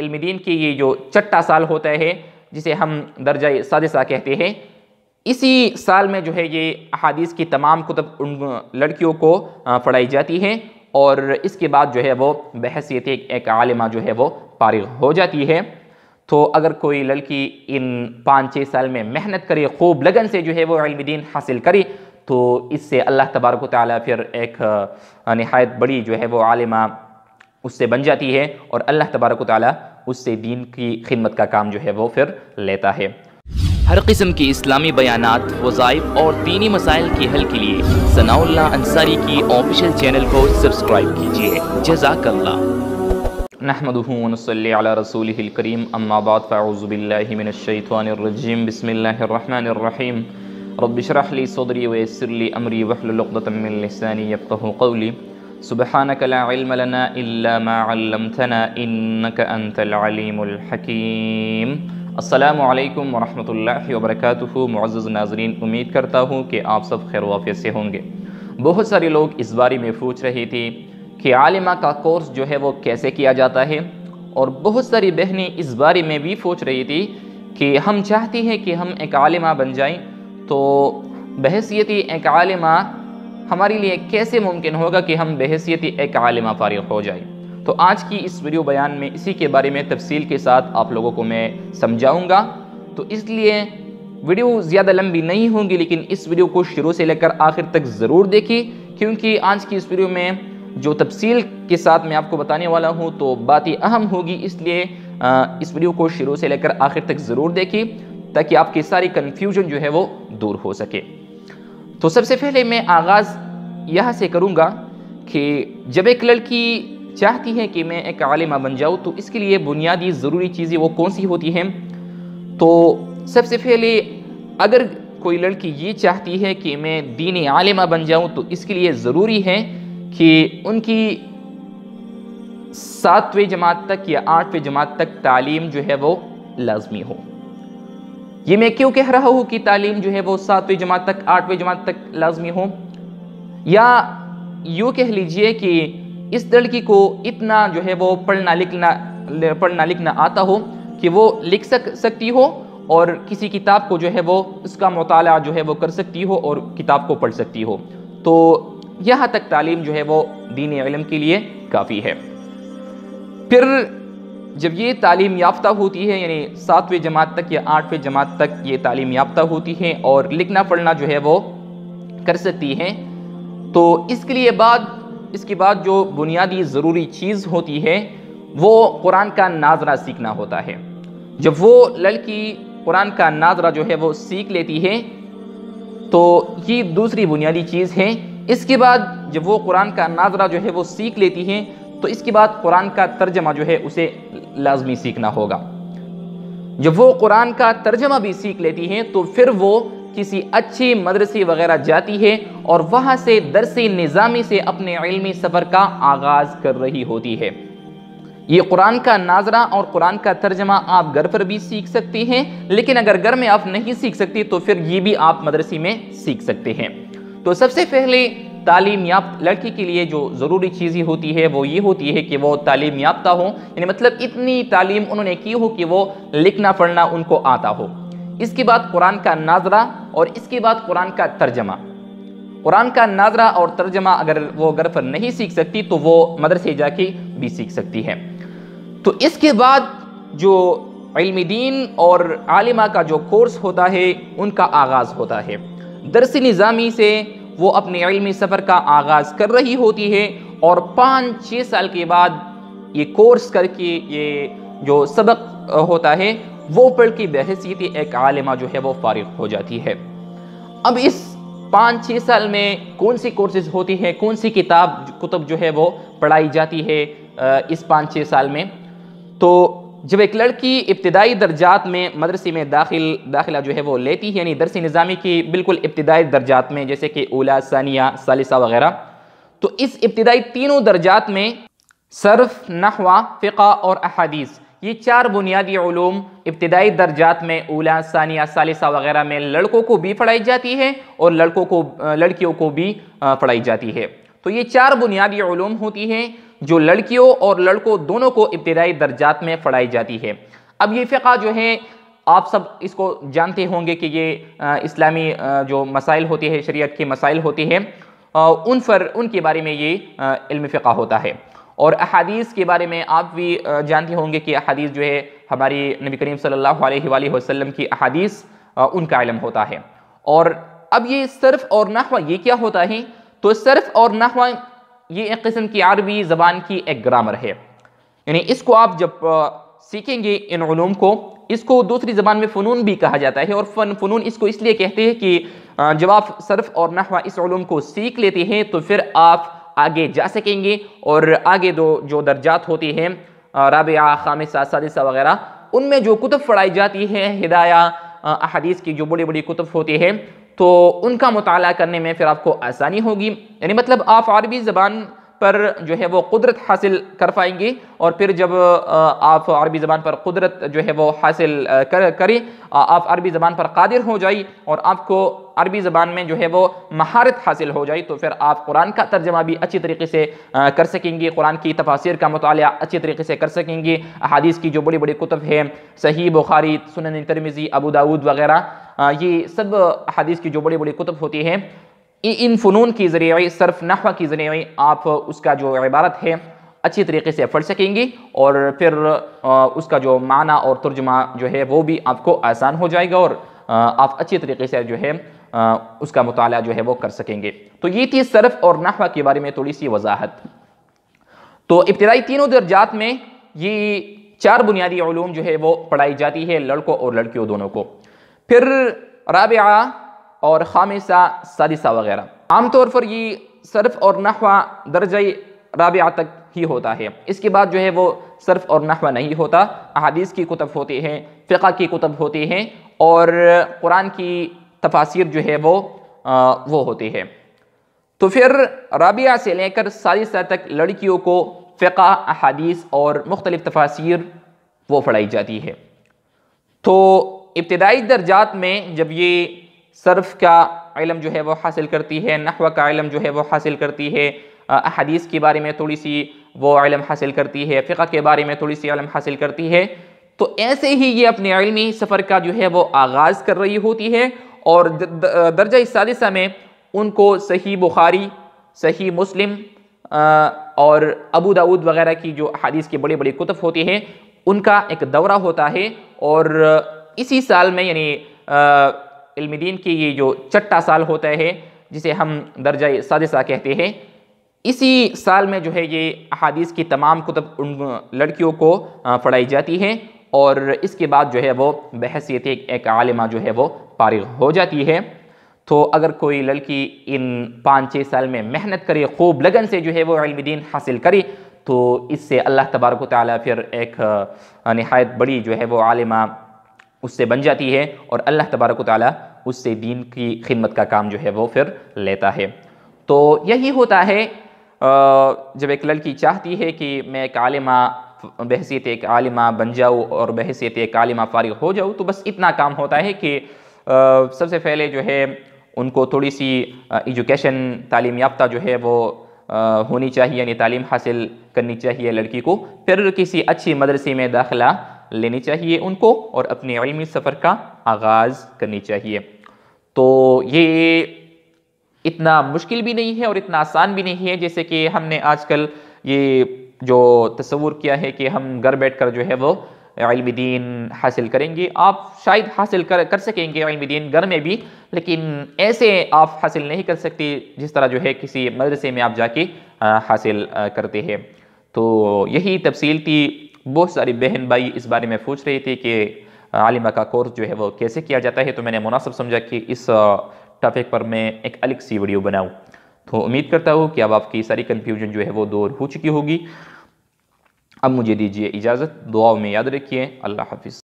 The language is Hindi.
इल्मदीन की ये जो चट्टा साल होता है जिसे हम दर्जा सादिसा कहते हैं इसी साल में जो है ये अहादीस की तमाम कुतब उन लड़कियों को पढ़ाई जाती है और इसके बाद जो है वो बहसीत एक, एक आलिमा जो है वो पारिग हो जाती है तो अगर कोई लड़की इन पाँच छः साल में मेहनत करे खूब लगन से जो है वो इल्मदीन हासिल करे तो इससे अल्लाह तबारक ताली फिर एक नहायत बड़ी जो है वो आलिमा उससे बन जाती है और अल्लाह तबारक ताली उससे दीन की खिदमत का काम जो है वो फिर लेता है हर किस्म के इस्लामी बयान वज़ाइब और दीनी मसाइल के हल के लिए सनाउल्ला अंसारी की ऑफिशियल चैनल को सब्सक्राइब कीजिए जजाकल्ला नहमदूनसल रसूल करीम अम्माबाद फ़ाउज़बिल्लिमिनशैतवानरजीम बसमीम रबिशरली सदरी वसरली अमरी वहलतमिलसानी यफ़ سبحانك لا علم لنا إلا ما علمتنا إنك أنت العليم الحكيم असलकम वरहमल वबरक मुआज़ नाजरीन उम्मीद करता हूँ कि आप सब खैर वाफियत से होंगे बहुत सारे लोग इस बारे में पूछ रहे थे कि आलिमा का कोर्स जो है वो कैसे किया जाता है और बहुत सारी बहनें इस बारे में भी सोच रही थी कि हम चाहती हैं कि हम एक आलिमा बन जाएं तो बहसीती एक आलिमा हमारे लिए कैसे मुमकिन होगा कि हम बहसीत एक आलिमा फारिग हो जाए तो आज की इस वीडियो बयान में इसी के बारे में तफसील के साथ आप लोगों को मैं समझाऊँगा तो इसलिए वीडियो ज़्यादा लंबी नहीं होगी लेकिन इस वीडियो को शुरू से लेकर आखिर तक ज़रूर देखी क्योंकि आज की इस वीडियो में जो तफसील के साथ मैं आपको बताने वाला हूँ तो बात ही अहम होगी इसलिए इस वीडियो को शुरू से लेकर आखिर तक ज़रूर देखी ताकि आपकी सारी कन्फ्यूजन जो है वो दूर हो सके तो सबसे पहले मैं आगाज़ यह से करूँगा कि जब एक लड़की चाहती है कि मैं एक आलिमा बन जाऊँ तो इसके लिए बुनियादी ज़रूरी चीज़ें वो कौन सी होती हैं तो सबसे पहले अगर कोई लड़की ये चाहती है कि मैं दीन आलिमा बन जाऊँ तो इसके लिए ज़रूरी है कि उनकी सातवें जमात तक या आठवें जमात तक तालीम जो है वो लाजमी हो ये मैं क्यों कह रहा हूँ कि तालीम जो है वो सातवीं जमात तक आठवीं जमात तक लाजमी हो या यूँ कह लीजिए कि इस लड़की को इतना जो है वो पढ़ना लिखना पढ़ना लिखना आता हो कि वो लिख सक सकती हो और किसी किताब को जो है वो उसका मताल जो है वो कर सकती हो और किताब को पढ़ सकती हो तो यहाँ तक तालीम जो है वो दीन इलम के लिए काफ़ी है फिर जब ये तालीम याफ्ता होती है यानी सातवें जमात तक या आठवें जमात तक ये तालीम याफ्ता होती है और लिखना पढ़ना जो है वो कर सकती हैं तो इसके लिए बाद इसके बाद जो बुनियादी ज़रूरी चीज़ होती है वो कुरान का नाजरा सीखना होता है जब वो लड़की कुरान का नाजरा जो है वो सीख लेती है तो ये दूसरी बुनियादी चीज़ है इसके बाद जब वो कुरान का नाजरा जो है वो सीख लेती है तो इसके बाद कुरान का तर्जमा जो है उसे लाजमी सीखना होगा जब वो कुरान का तर्जमा भी सीख लेती हैं तो फिर वो किसी अच्छे मदरसे वगैरह जाती है और वहाँ से दरसी निज़ामी से अपने इलमी सफ़र का आगाज़ कर रही होती है ये कुरान का नाजरा और कुरान का तर्जमा आप घर पर भी सीख सकती हैं लेकिन अगर घर में आप नहीं सीख सकती तो फिर ये भी आप मदरसे में सीख सकते हैं तो सबसे पहले तालीम याफ्त लड़की के लिए जो ज़रूरी चीज़ें होती है वो ये होती है कि वो तालीम याफ्ता हो यानी मतलब इतनी तालीम उन्होंने की हो कि वो लिखना पढ़ना उनको आता हो इसके बाद कुरान का नाजरा और इसके बाद कुरान का तर्जमा कुरान का नाजरा और तर्जमा अगर वो घर पर नहीं सीख सकती तो वो मदरसे जाके भी सीख सकती है तो इसके बाद जो दीन और आलिमा का जो कोर्स होता है उनका आगाज़ होता है दरसी निज़ामी से वो अपने इलमी सफ़र का आगाज़ कर रही होती है और पाँच छः साल के बाद ये कोर्स करके ये जो सबक होता है वो पढ़ के बहसीत एक आलिमा जो है वो फारिग हो जाती है अब इस पाँच छः साल में कौन सी कोर्सेज होती है कौन सी किताब कुतब जो है वो पढ़ाई जाती है इस पाँच छः साल में तो जब एक लड़की इब्तदाई दर्जात में मदरसे में दाखिल दाखिला जो है वो लेती है यानी दरसी निज़ामी की बिल्कुल इब्तदाई दर्जात में जैसे कि ओला सानिया सालिसा वगैरह तो इस इब्तदाई तीनों दर्जात में सर्फ नहवा फ़िका और अहादीस ये चार बुनियादी ूम इब्तदाई दर्जात में ओला सानिया सालिसा वगैरह में लड़कों को भी पढ़ाई जाती है और लड़कों को लड़कियों को भी पढ़ाई जाती है तो ये चार बुनियादी ूम होती हैं जो लड़कियों और लड़कों दोनों को इब्तदाई दर्जात में पढ़ाई जाती है अब ये फ़िका जो है आप सब इसको जानते होंगे कि ये इस्लामी जो मसाइल होते हैं शरीयत के मसाइल होते हैं उन पर उनके बारे में ये इल्म फ़िका होता है और अहादीस के बारे में आप भी जानते होंगे कि अहादीस जो है हमारी नबी करीम सल्लल्लाहु अलैहि वसल्लम की अहादीस उनका इलम होता है और अब ये सर्फ और नहवा ये क्या होता है तो सर्फ और नहवा ये एक किस्म की अरबी ज़बान की एक ग्रामर है यानी इसको आप जब सीखेंगे इन को इसको दूसरी ज़बान में फ़नून भी कहा जाता है और फन फ़नून इसको इसलिए कहते हैं कि जब आप सरफ़ और नहवा इस को सीख लेते हैं तो फिर आप आगे जा सकेंगे और आगे दो जो दर्जात होते हैं राबिया खामिशा सादिसा वगैरह उनमें जो कुतुब पढ़ाई जाती है हिदाया अहदीस की जो बड़ी बड़ी कुतुब होती है तो उनका मुताल करने में फिर आपको आसानी होगी यानी मतलब आप अरबी ज़बान पर जो है वो कुदरत हासिल कर पाएंगे और फिर जब आप अरबी ज़बान पर कुदरत जो है वो हासिल कर करें आप अरबी ज़बान पर कादिर हो जाए और आपको अरबी ज़बान में जो है वो महारत हासिल हो जाए तो फिर आप कुरान का तर्जमा भी अच्छी तरीके से कर सकेंगी कुरान की तफासिर का मताल अच्छी तरीके से कर सकेंगी अहादीस की जो बड़ी बड़ी कुतब है सही बुखारी सुन तरमिज़ी अबू दाऊद वगैरह ये सब अहादीस की जो बड़ी बड़ी कुतब होती है इन फ़नून के ज़रिए सर्फ नहवा के ज़रिए आप उसका जो इबारत है अच्छी तरीके से पढ़ सकेंगी और फिर उसका जो माना और तर्जमा जो है वो भी आपको आसान हो जाएगा और आप अच्छी तरीके से जो है आ, उसका मुताल जो है वो कर सकेंगे तो ये थी सरफ और नहवा के बारे में थोड़ी सी वजाहत तो इब्तदाई तीनों दर्जात में ये चार बुनियादी ूम जो है वो पढ़ाई जाती है लड़कों और लड़कियों दोनों को फिर राबा और खामिसा सालिसा वगैरह आमतौर पर ये सरफ़ और नहवा दर्ज राबा तक ही होता है इसके बाद जो है वो सर्फ और नहवा नहीं होता अहादीस की कुतब होती हैं फ़िका की कुतब होती हैं और कुरान की तफासिर जो है वो आ, वो होती है तो फिर रबिया से लेकर सारी सालिसा तक लड़कियों को फ़िका अहादीस और मुख्तलिफ़ तफासिर वो पढ़ाई जाती है तो इब्तदाई दर्जात में जब ये सर्फ का इलम जो है वो हासिल करती है नहवा का इलम जो है वो हासिल करती है अहदीस के बारे में थोड़ी सी वो इलम हासिल करती है फ़िका के बारे में थोड़ी सी इलम हासिल करती है तो ऐसे ही ये अपने इलमी सफ़र का जो है वो आगाज़ कर रही होती है और दर्जा सालिसा में उनको सही बुखारी सही मुस्लिम और अबू दाऊद वगैरह की जो हदीस के बड़े बड़े कुतुब होते हैं उनका एक दौरा होता है और इसी साल में यानी इल्मदीन की ये जो चट्टा साल होता है जिसे हम दर्जा सादिसा कहते हैं इसी साल में जो है ये अहादीस की तमाम कुतब उन लड़कियों को पढ़ाई जाती है और इसके बाद जो है वो बहसीत एक, एक आलिमा जो है वो पारिग हो जाती है तो अगर कोई लड़की इन पाँच छः साल में मेहनत करे खूब लगन से जो है वो दिन हासिल करे तो इससे अल्लाह तबारक ताली फिर एक नहायत बड़ी जो है वो आलिमा उससे बन जाती है और अल्लाह तबारक ताली उससे दीन की खिदमत का काम जो है वो फिर लेता है तो यही होता है जब एक लड़की चाहती है कि मैं एक आलिमा बहसीत एक आलिमा बन जाओ और बहसीत एक आलिमा फारिग हो जाओ तो बस इतना काम होता है कि आ, सबसे पहले जो है उनको थोड़ी सी एजुकेशन तालीम याफ्ता जो है वो आ, होनी चाहिए यानी तालीम हासिल करनी चाहिए लड़की को फिर किसी अच्छी मदरसे में दाखिला लेनी चाहिए उनको और अपने इलमी सफ़र का आगाज़ करनी चाहिए तो ये इतना मुश्किल भी नहीं है और इतना आसान भी नहीं है जैसे कि हमने आजकल ये जो तस्वूर किया है कि हम घर बैठ कर जो है वो दीन हासिल करेंगे आप शायद हासिल कर कर सकेंगे दीन घर में भी लेकिन ऐसे आप हासिल नहीं कर सकते जिस तरह जो है किसी मदरसे में आप जाके हासिल करते हैं तो यही तफसील थी बहुत सारी बहन भाई इस बारे में पूछ रहे थे कि आलिमा का कोर्स जो है वो कैसे किया जाता है तो मैंने मुनासब समझा कि इस टॉपिक पर मैं एक अलग सी वीडियो बनाऊँ तो उम्मीद करता हूँ कि अब आपकी सारी कन्फ्यूजन जो है वो दूर हो चुकी होगी अब मुझे दीजिए इजाज़त दुआओं में याद रखिए अल्लाह हाफिज़